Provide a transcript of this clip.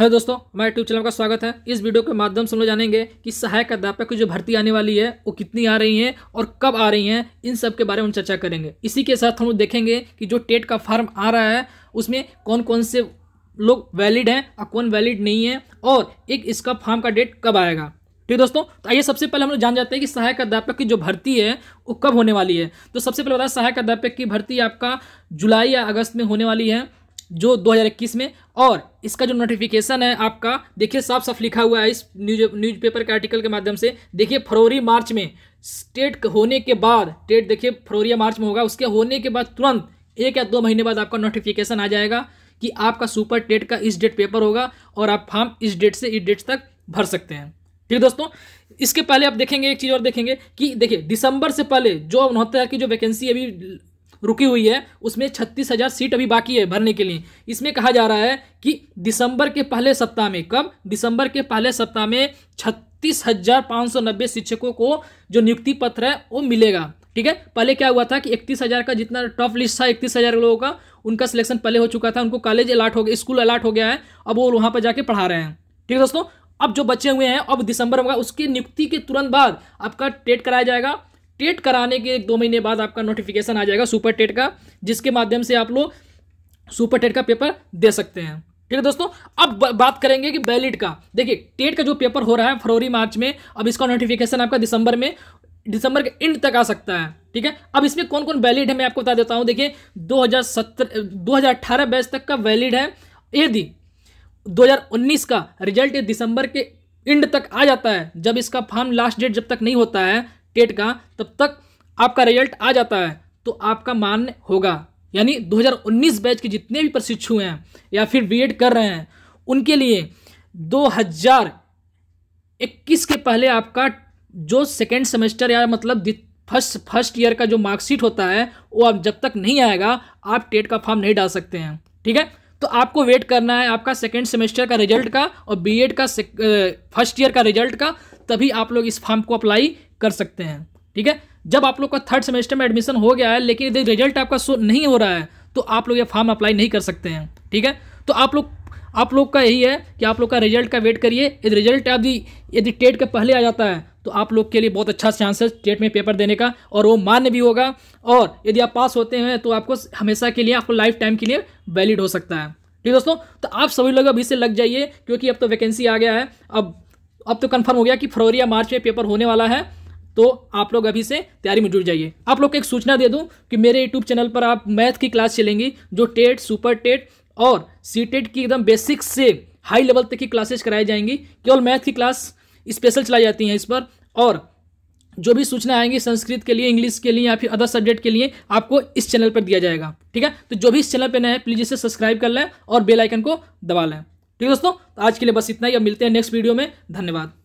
hello दोस्तों हमारे YouTube channel का स्वागत है इस वीडियो के माध्यम से हम लोग जानेंगे कि सहायक अध्यापक की जो भर्ती आने वाली है वो कितनी आ रही है और कब आ रही हैं इन सब के बारे में चर्चा करेंगे इसी के साथ हम लोग देखेंगे कि जो टेट का फार्म आ रहा है उसमें कौन कौन से लोग वैलिड हैं और कौन वैलिड नहीं है और एक इसका फार्म का डेट कब आएगा ठीक दोस्तों तो आइए सबसे पहले हम लोग जान जाते हैं कि सहायक अध्यापक की जो भर्ती है वो कब होने वाली है तो सबसे पहले बताया सहायक अध्यापक की भर्ती आपका जुलाई या अगस्त में होने वाली है जो 2021 में और इसका जो नोटिफिकेशन है आपका देखिए साफ साफ लिखा हुआ है इस न्यूज न्यूज़पेपर के आर्टिकल के माध्यम से देखिए फरवरी मार्च में स्टेट होने के बाद स्टेट देखिए फरवरी मार्च में होगा उसके होने के बाद तुरंत एक या दो महीने बाद आपका नोटिफिकेशन आ जाएगा कि आपका सुपर टेट का इस डेट पेपर होगा और आप फार्म इस डेट से इस डेट तक भर सकते हैं ठीक है दोस्तों इसके पहले आप देखेंगे एक चीज़ और देखेंगे कि देखिए दिसंबर से पहले जो उनहत्तर की जो वैकेंसी अभी रुकी हुई है उसमें छत्तीस हज़ार सीट अभी बाकी है भरने के लिए इसमें कहा जा रहा है कि दिसंबर के पहले सप्ताह में कब दिसंबर के पहले सप्ताह में छत्तीस हज़ार पाँच सौ नब्बे शिक्षकों को जो नियुक्ति पत्र है वो मिलेगा ठीक है पहले क्या हुआ था कि इकतीस हज़ार का जितना टफ लिस्ट था इकतीस हज़ार लोगों का उनका सिलेक्शन पहले हो चुका था उनको कॉलेज अलाट हो गया स्कूल अलाट हो गया है अब वो वहाँ पर जाके पढ़ा रहे हैं ठीक है दोस्तों अब जो बचे हुए हैं अब दिसंबर होगा उसकी नियुक्ति के तुरंत बाद आपका टेट कराया जाएगा टेट कराने के एक दो महीने बाद आपका नोटिफिकेशन आ जाएगा सुपर टेट का जिसके माध्यम से आप लोग सुपर टेट का पेपर दे सकते हैं ठीक है दोस्तों अब बात करेंगे कि बैलिट का देखिए टेट का जो पेपर हो रहा है फरवरी मार्च में अब इसका नोटिफिकेशन आपका दिसंबर में दिसंबर के एंड तक आ सकता है ठीक है अब इसमें कौन कौन वैलिड है मैं आपको बता देता हूँ देखिए 2017 2018 बैच तक का वैलिड है यदि 2019 का रिजल्ट दिसंबर के एंड तक आ जाता है जब इसका फॉर्म लास्ट डेट जब तक नहीं होता है टेट का तब तक आपका रिजल्ट आ जाता है तो आपका मान्य होगा यानी 2019 बैच के जितने भी प्रशिक्षु हैं या फिर बी कर रहे हैं उनके लिए 2021 के पहले आपका जो सेकेंड सेमेस्टर या मतलब फर्स्ट फर्स्ट ईयर का जो मार्कशीट होता है वो अब जब तक नहीं आएगा आप टेट का फॉर्म नहीं डाल सकते हैं ठीक है तो आपको वेट करना है आपका सेकेंड सेमेस्टर का रिजल्ट का और बीएड का फर्स्ट ईयर का रिजल्ट का तभी आप लोग इस फॉर्म को अप्लाई कर सकते हैं ठीक है जब आप लोग का थर्ड सेमेस्टर में एडमिशन हो गया है लेकिन यदि रिजल्ट आपका शो नहीं हो रहा है तो आप लोग ये फॉर्म अप्लाई नहीं कर सकते हैं ठीक है तो आप लोग आप लोग का यही है कि आप लोग का रिजल्ट का वेट करिए यदि रिजल्ट यदि यदि टेट के पहले आ जाता है तो आप लोग के लिए बहुत अच्छा चांस है टेट में पेपर देने का और वो मान्य भी होगा और यदि आप पास होते हैं तो आपको हमेशा के लिए आपको लाइफ टाइम के लिए वैलिड हो सकता है ठीक दोस्तों तो आप सभी लोग अभी से लग जाइए क्योंकि अब तो वैकेंसी आ गया है अब अब तो कन्फर्म हो गया कि फरवरी या मार्च में पेपर होने वाला है तो आप लोग अभी से तैयारी में जुड़ जाइए आप लोग को एक सूचना दे दूं कि मेरे यूट्यूब चैनल पर आप मैथ की क्लास चलेंगी जो टेट सुपर टेट और सी टेट e की एकदम बेसिक से हाई लेवल तक की क्लासेस कराई जाएंगी केवल मैथ की क्लास स्पेशल चलाई जाती हैं इस पर और जो भी सूचना आएंगी संस्कृत के लिए इंग्लिश के लिए या फिर अदर सब्जेक्ट के लिए आपको इस चैनल पर दिया जाएगा ठीक है तो जो भी इस चैनल पर नए हैं प्लीज़ इसे सब्सक्राइब कर लें और बेल आइकन को दबा लें ठीक है दोस्तों तो आज के लिए बस इतना ही अब मिलते हैं नेक्स्ट वीडियो में धन्यवाद